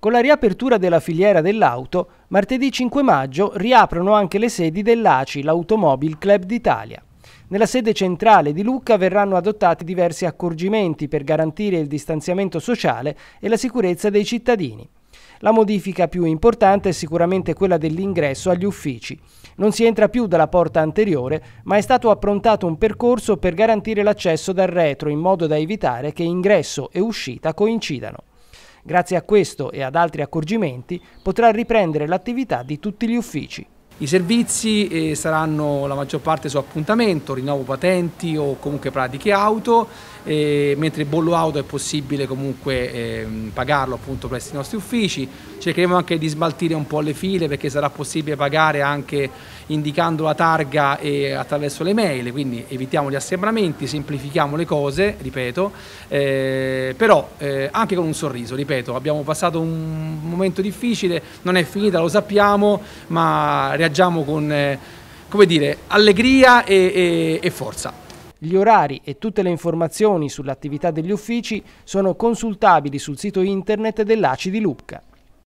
Con la riapertura della filiera dell'auto, martedì 5 maggio riaprono anche le sedi dell'ACI, l'Automobile Club d'Italia. Nella sede centrale di Lucca verranno adottati diversi accorgimenti per garantire il distanziamento sociale e la sicurezza dei cittadini. La modifica più importante è sicuramente quella dell'ingresso agli uffici. Non si entra più dalla porta anteriore, ma è stato approntato un percorso per garantire l'accesso dal retro in modo da evitare che ingresso e uscita coincidano. Grazie a questo e ad altri accorgimenti potrà riprendere l'attività di tutti gli uffici. I servizi eh, saranno la maggior parte su appuntamento, rinnovo patenti o comunque pratiche auto, eh, mentre il bollo auto è possibile comunque ehm, pagarlo appunto presso i nostri uffici. Cercheremo anche di smaltire un po' le file perché sarà possibile pagare anche indicando la targa e attraverso le mail, quindi evitiamo gli assembramenti, semplifichiamo le cose, ripeto, eh, però eh, anche con un sorriso, ripeto, abbiamo passato un momento difficile, non è finita, lo sappiamo, ma reagiamo con, eh, come dire, allegria e, e, e forza. Gli orari e tutte le informazioni sull'attività degli uffici sono consultabili sul sito internet dell'ACI di Lucca.